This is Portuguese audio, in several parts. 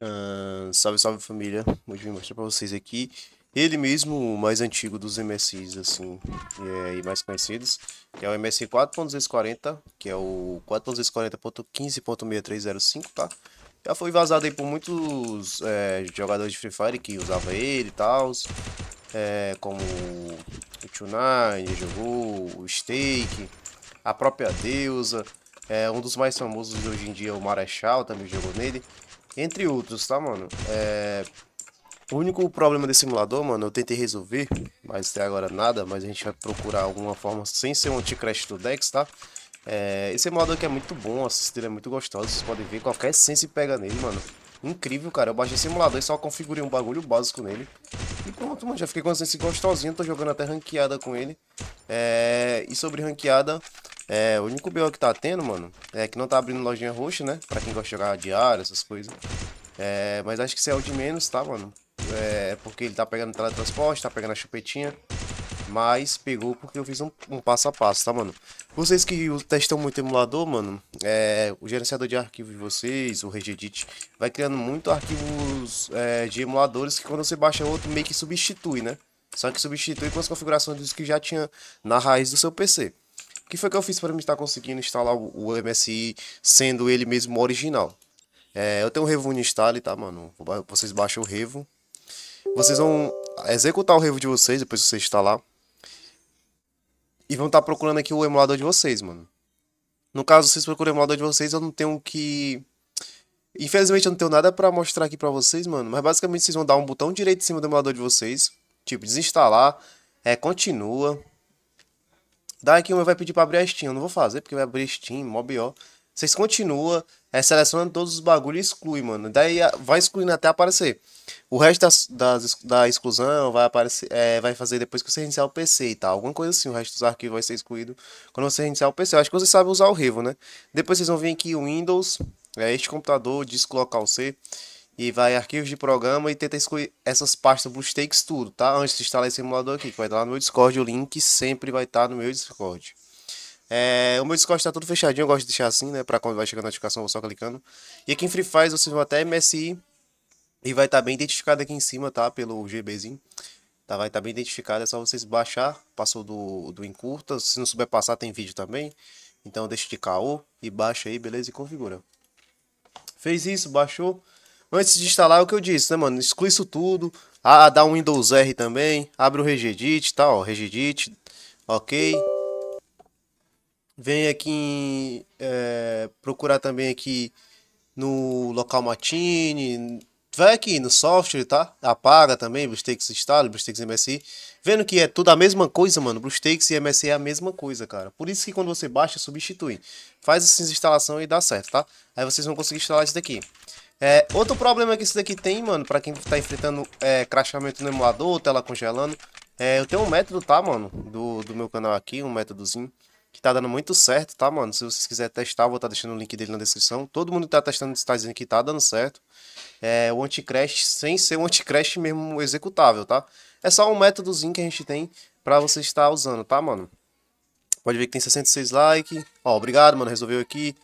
Uh, salve, salve família. Hoje vim mostrar pra vocês aqui ele mesmo, o mais antigo dos MSIs, assim, e, é, mais conhecidos, que é o MSI 4.240, que é o 4.240.15.6305, tá? Já foi vazado aí por muitos é, jogadores de Free Fire que usava ele e tal, é, como o Tunine, jogou o Steak, a própria Deusa, é, um dos mais famosos hoje em dia, o Marechal, também jogou nele. Entre outros, tá, mano? É... O único problema desse simulador, mano, eu tentei resolver, mas até agora nada, mas a gente vai procurar alguma forma sem ser um anti-crash do Dex, tá? É... Esse simulador aqui é muito bom, a é muito gostosa, vocês podem ver, qualquer essência pega nele, mano. Incrível, cara, eu baixei o simulador e só configurei um bagulho básico nele. E pronto, mano, já fiquei com a essência gostosinha, tô jogando até ranqueada com ele. É... E sobre ranqueada, é, o único BO que tá tendo, mano, é que não tá abrindo lojinha roxa, né? Pra quem gosta de jogar diário, essas coisas. É, mas acho que isso é o de menos, tá, mano? É, é porque ele tá pegando teletransporte, tá pegando a chupetinha. Mas pegou porque eu fiz um, um passo a passo, tá, mano? Vocês que testam muito emulador, mano, é, o gerenciador de arquivo de vocês, o Regedit, vai criando muito arquivos é, de emuladores que quando você baixa outro meio que substitui, né? Só que substitui com as configurações dos que já tinha na raiz do seu PC. O que foi que eu fiz para me estar conseguindo instalar o MSI sendo ele mesmo original? É, eu tenho o Revo no tá, mano? Vocês baixam o Revo. Vocês vão executar o Revo de vocês, depois que você instalar. E vão estar tá procurando aqui o emulador de vocês, mano. No caso, vocês procuram o emulador de vocês, eu não tenho que... Infelizmente eu não tenho nada pra mostrar aqui pra vocês, mano. Mas basicamente vocês vão dar um botão direito em cima do emulador de vocês. Tipo, desinstalar. É, continua. Daqui uma vai pedir pra abrir a Steam. Eu não vou fazer, porque vai abrir Steam, ó Vocês continuam é, selecionando todos os bagulhos e exclui, mano. Daí vai excluindo até aparecer. O resto das, das da exclusão vai aparecer, é, vai fazer depois que você reiniciar o PC e tal. Alguma coisa assim, o resto dos arquivos vai ser excluído quando você reiniciar o PC. Eu acho que você sabe usar o Revo, né? Depois vocês vão vir aqui Windows, é, este computador, disco local C e vai em arquivos de programa e tenta excluir essas pastas Blue Takes tudo, tá? Antes de instalar esse emulador aqui, que vai estar lá no meu Discord, o link sempre vai estar no meu Discord. É, o meu Discord tá tudo fechadinho, eu gosto de deixar assim, né? para quando vai chegando a notificação, eu vou só clicando. E aqui em Free Fire vocês vão até MSI e vai estar tá bem identificado aqui em cima, tá? Pelo GBzinho. Tá, vai estar tá bem identificado, é só vocês baixar. Passou do, do encurta, se não souber passar tem vídeo também. Então deixa de caô e baixa aí, beleza? E configura. Fez isso, baixou antes de instalar, é o que eu disse, né, mano? Exclui isso tudo. Ah, dá um Windows R também. Abre o Regedit, tá? Ó, Regedit. Ok. Vem aqui em, é, procurar também aqui no local Matine. Vai aqui no software, tá? Apaga também, Brustex instala, Brustex MSI. Vendo que é tudo a mesma coisa, mano. Brustex e MSI é a mesma coisa, cara. Por isso que quando você baixa, substitui. Faz essa instalação e dá certo, tá? Aí vocês vão conseguir instalar isso daqui. É, outro problema que isso daqui tem, mano, pra quem tá enfrentando é, crachamento no emulador, tela congelando, é, eu tenho um método, tá, mano, do, do meu canal aqui, um métodozinho, que tá dando muito certo, tá, mano? Se vocês quiserem testar, vou estar tá deixando o link dele na descrição. Todo mundo tá testando, está dizendo que tá dando certo. É, o anticrash, sem ser um anticrash mesmo executável, tá? É só um métodozinho que a gente tem pra você estar usando, tá, mano? Pode ver que tem 66 likes. Ó, obrigado, mano, resolveu aqui.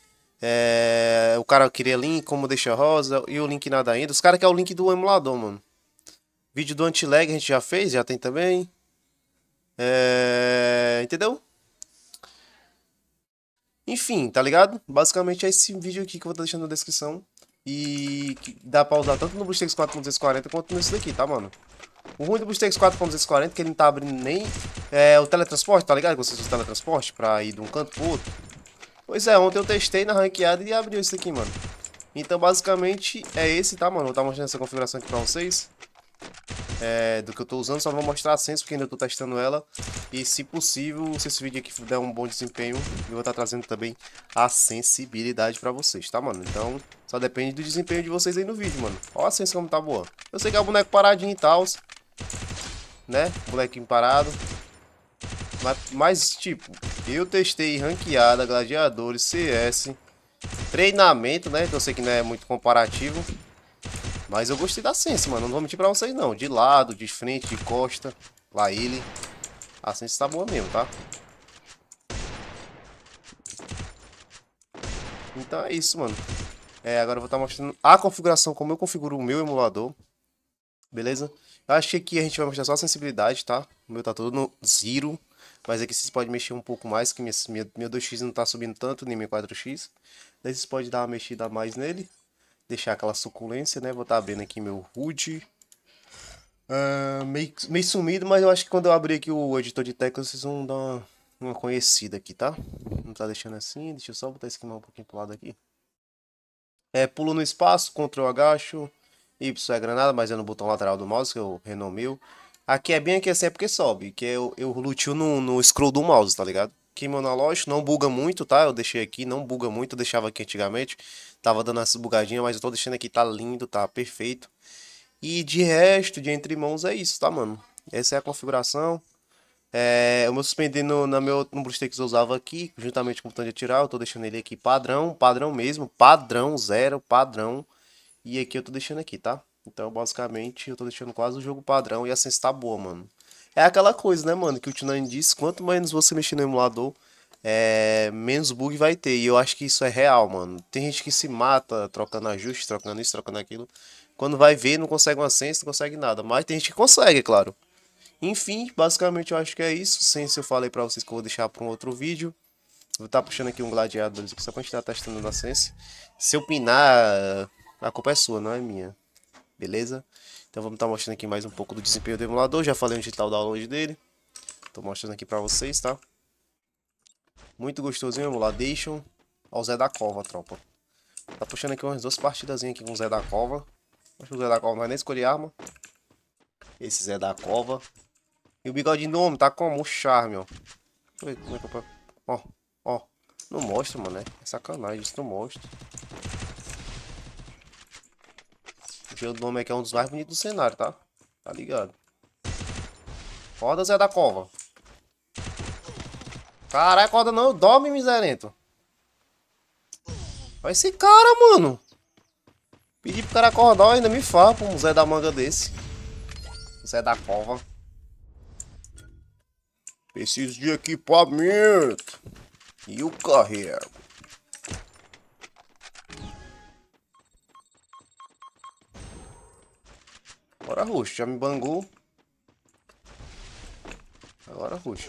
É, o cara queria link, como deixa rosa, e o link nada ainda. Os caras querem o link do emulador, mano. Vídeo do anti-lag a gente já fez, já tem também. É, entendeu? Enfim, tá ligado? Basicamente é esse vídeo aqui que eu vou estar tá deixando na descrição. E dá pra usar tanto no Bluestex 4.240 quanto nesse daqui, tá, mano? O ruim do Bluestex 4.240 é que ele não tá abrindo nem é, o teletransporte, tá ligado? Que você usa o teletransporte pra ir de um canto pro outro. Pois é, ontem eu testei na ranqueada e abriu isso aqui, mano. Então, basicamente, é esse, tá, mano? Vou estar mostrando essa configuração aqui pra vocês. É, do que eu tô usando, só vou mostrar a Sense, porque ainda tô testando ela. E, se possível, se esse vídeo aqui der um bom desempenho, eu vou estar tá trazendo também a sensibilidade pra vocês, tá, mano? Então, só depende do desempenho de vocês aí no vídeo, mano. Ó a Sense como tá boa. Eu sei que é o boneco paradinho e tal, né? Bonequinho parado. Mas, mas tipo, eu testei ranqueada, gladiadores, CS, treinamento, né? eu sei que não é muito comparativo. Mas eu gostei da Sense, mano. Não vou mentir pra vocês, não. De lado, de frente, de costa. Lá ele. A Sense tá boa mesmo, tá? Então é isso, mano. É, agora eu vou estar tá mostrando a configuração, como eu configuro o meu emulador. Beleza? Eu acho que aqui a gente vai mostrar só a sensibilidade, tá? O meu tá todo no zero. Mas aqui é vocês podem mexer um pouco mais, que meu 2x não está subindo tanto, nem meu 4x. Daí vocês podem dar uma mexida a mais nele. Deixar aquela suculência, né? Vou estar tá abrindo aqui meu HUD. Uh, ah, meio, meio sumido, mas eu acho que quando eu abrir aqui o editor de teclas, vocês vão dar uma, uma conhecida aqui, tá? Não tá deixando assim, deixa eu só botar esse esquema um pouquinho pro lado aqui. É, pulo no espaço, Ctrl agacho, Y é granada, mas é no botão lateral do mouse que eu é renomei. Aqui é bem aqui assim, é porque sobe, que eu, eu lutio no, no scroll do mouse, tá ligado? Aqui meu analógico não buga muito, tá? Eu deixei aqui, não buga muito, eu deixava aqui antigamente. Tava dando essas bugadinhas, mas eu tô deixando aqui, tá lindo, tá perfeito. E de resto, de entre mãos, é isso, tá, mano? Essa é a configuração. É, o meu suspender no, na meu, no Bluestacks eu usava aqui, juntamente com o botão de atirar, eu tô deixando ele aqui padrão, padrão mesmo, padrão, zero, padrão. E aqui eu tô deixando aqui, tá? Então, basicamente, eu tô deixando quase o jogo padrão e a sensação tá boa, mano. É aquela coisa, né, mano, que o Tinani disse, quanto menos você mexer no emulador, é, menos bug vai ter. E eu acho que isso é real, mano. Tem gente que se mata trocando ajuste, trocando isso, trocando aquilo. Quando vai ver, não consegue uma sense, não consegue nada. Mas tem gente que consegue, é claro. Enfim, basicamente eu acho que é isso. Sense eu falei pra vocês que eu vou deixar pra um outro vídeo. Vou estar tá puxando aqui um gladiador só pra gente estar tá testando na sense. Se eu pinar, a culpa é sua, não é minha beleza? Então vamos estar tá mostrando aqui mais um pouco do desempenho do emulador, já falei onde está o download dele, estou mostrando aqui para vocês, tá? Muito gostosinho o emuladation, Olha o Zé da Cova, tropa. Tá puxando aqui umas duas partidas aqui com o Zé da Cova, acho que o Zé da Cova não vai nem escolher arma. Esse Zé da Cova. E o bigode do homem tá como? O charme, ó. Deixa eu ver como é que eu... Ó, ó. Não mostra, mano, né? é sacanagem, isso não mostra. Tio do nome aqui é um dos mais bonitos do cenário, tá? Tá ligado? Acorda, Zé da Cova. Caralho, acorda não. Dorme, miserento. Olha esse cara, mano. Pedi pro cara acordar ainda me fala pra um Zé da manga desse. Zé da Cova. Preciso de equipamento. E o carrego. Agora rush, já me bangou. Agora rush.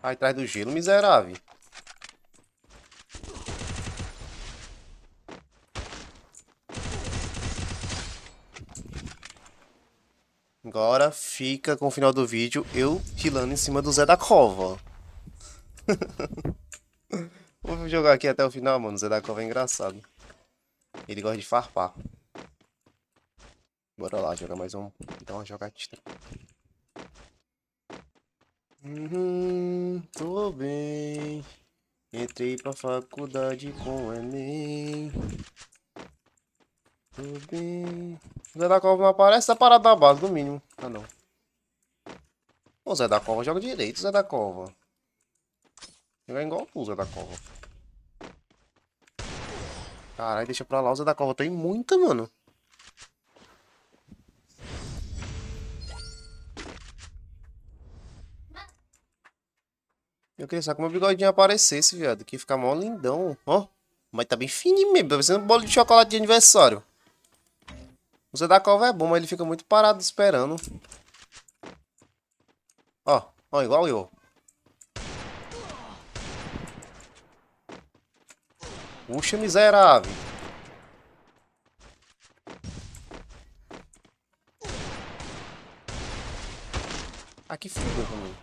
Ai atrás do gelo, miserável. Agora fica com o final do vídeo eu rilando em cima do Zé da Cova. Vou jogar aqui até o final, mano, o Zé da Cova é engraçado. Ele gosta de farpar. Bora lá, jogar mais um. Então, uma jogatista. Uhum, tô bem. Entrei pra faculdade com Enem. Tô bem. O Zé da Cova não aparece, a parada da base, no mínimo. Ah, não. O Zé da Cova joga direito, Zé da Cova. Joga igual o Zé da Cova. Caralho, deixa pra lá, usa da cova. Tem muita, mano. Eu queria só que meu bigodinho aparecesse, viado. Que fica ficar mó lindão. Ó, mas tá bem fininho mesmo. Tá parecendo um bolo de chocolate de aniversário. O Zé da Cova é bom, mas ele fica muito parado esperando. Ó, ó, igual eu. Puxa, miserável. Aqui ah, fudeu comigo.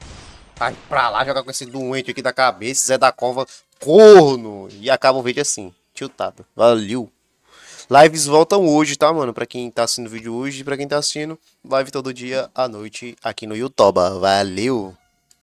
Vai pra lá jogar com esse doente aqui da cabeça, Zé da Cova, corno. E acaba o vídeo assim, tiltado. Valeu. Lives voltam hoje, tá, mano? Pra quem tá assistindo o vídeo hoje, e pra quem tá assistindo, live todo dia à noite aqui no YouTube. Valeu.